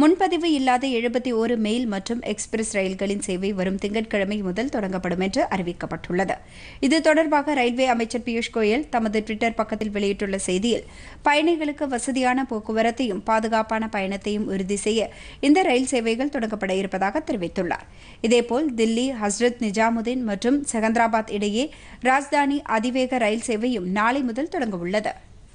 முன்பதிவு இல்லாத எழுபத்தி ஒரு மெயில் மற்றும் எக்ஸ்பிரஸ் ரயில்களின் சேவை வரும் திங்கட்கிழமை முதல் தொடங்கப்படும் என்று அறிவிக்கப்பட்டுள்ளது இது தொடர்பாக ரயில்வே அமைச்சர் பியூஷ் கோயல் தமது ட்விட்டர் பக்கத்தில் வெளியிட்டுள்ள செய்தியில் பயணிகளுக்கு வசதியான போக்குவரத்தையும் பாதுகாப்பான பயணத்தையும் உறுதி செய்ய இந்த ரயில் சேவைகள் தொடங்கப்பட இருப்பதாக தெரிவித்துள்ளார் இதேபோல் தில்லி ஹஸ்ரத் நிஜாமுதீன் மற்றும் செகந்திராபாத் இடையே ராஜ்தானி அதிவேக ரயில் சேவையும் நாளை முதல் தொடங்க உள்ளது